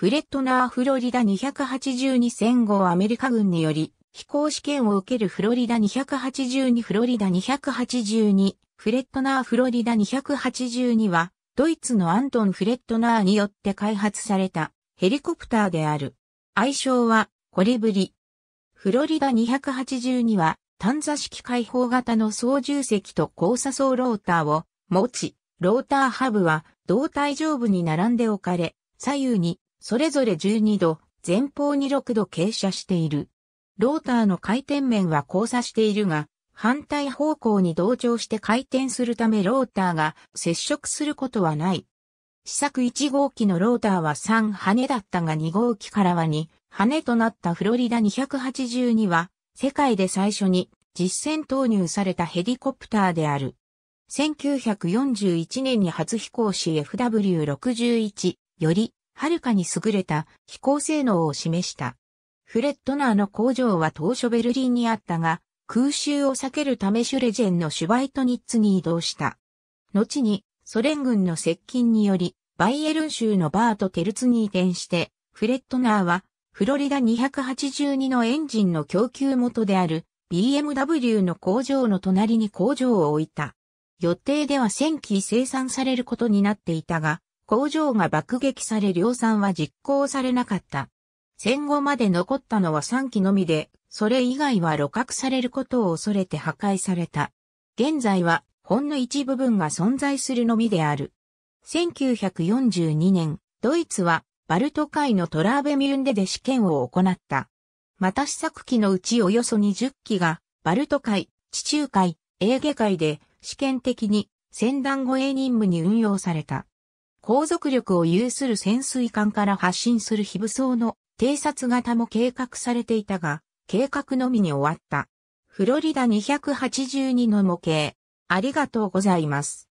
フレットナーフロリダ282戦後アメリカ軍により飛行試験を受けるフロリダ282フロリダ282フレットナーフロリダ282はドイツのアントン・フレットナーによって開発されたヘリコプターである。愛称はコリブリ。フロリダ282は単座式開放型の操縦席と交差層ローターを持ち、ローターハブは胴体上部に並んで置かれ、左右にそれぞれ12度、前方に6度傾斜している。ローターの回転面は交差しているが、反対方向に同調して回転するためローターが接触することはない。試作1号機のローターは3羽だったが2号機からは2羽となったフロリダ282は世界で最初に実戦投入されたヘリコプターである。1941年に初飛行し FW61 よりはるかに優れた飛行性能を示した。フレットナーの工場は当初ベルリンにあったが、空襲を避けるためシュレジェンのシュバイトニッツに移動した。後にソ連軍の接近により、バイエルン州のバート・テルツに移転して、フレットナーはフロリダ282のエンジンの供給元である BMW の工場の隣に工場を置いた。予定では1000機生産されることになっていたが、工場が爆撃され量産は実行されなかった。戦後まで残ったのは3機のみで、それ以外は露獲されることを恐れて破壊された。現在はほんの一部分が存在するのみである。1942年、ドイツはバルト海のトラーベミュンデで試験を行った。また試作機のうちおよそ20機が、バルト海、地中海、エーゲ海で試験的に戦団護衛任務に運用された。航続力を有する潜水艦から発進する非武装の偵察型も計画されていたが、計画のみに終わった。フロリダ282の模型。ありがとうございます。